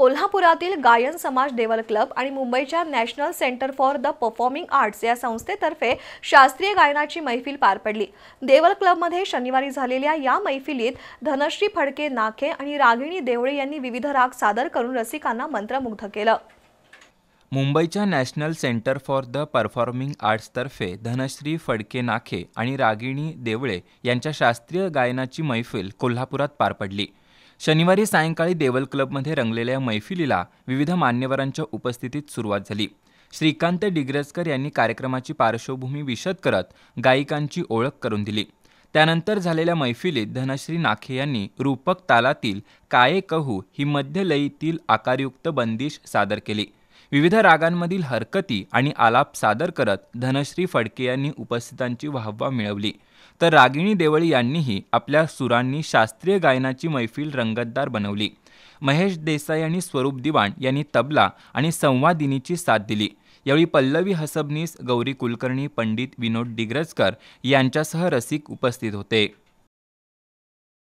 कोल्हापुरातील गायन समाज देवल क्लब आणि मुंबईच्या National Centre for the Performing Arts या संस्थेतर्फे शास्त्रीय गायनाची मैफिल पार पडली देवल क्लबमध्ये शनिवारी झालेल्या या मैफिलीत धनश्री फडके नाखे आणि रागिणी देवळे यांनी विविध राग सादर करून रसिकांना मंत्रमुग्ध केलं मुंबईच्या National Centre for the Performing आर्ट्सतर्फे धनश्री फडके नाखे आणि रागिणी देवळे यांच्या शास्त्रीय गायनाची मैफिल कोल्हापुरात पार पडली शनिवारी सायंकाळी देवल क्लबमध्ये रंगलेल्या या मैफिलीला विविध मान्यवरांच्या उपस्थितीत सुरुवात झाली श्रीकांत डिग्रजकर यांनी कार्यक्रमाची पार्श्वभूमी विशद करत गायिकांची ओळख करून दिली त्यानंतर झालेल्या मैफिलीत धनश्री नाखे यांनी रूपक तालातील काये कहू ही मध्यलयीतील आकारयुक्त बंदिश सादर केली विविध रागांमधील हरकती आणि आलाप सादर करत धनश्री फडके यांनी उपस्थितांची वाहवा मिळवली तर रागिणी देवळी यांनीही आपल्या सुरांनी शास्त्रीय गायनाची मैफिल रंगतदार बनवली महेश देसाई आणि स्वरूप दिवाण यांनी तबला आणि संवादिनीची साथ दिली यावेळी पल्लवी हसबनीस गौरी कुलकर्णी पंडित विनोद डिग्रजकर यांच्यासह रसिक उपस्थित होते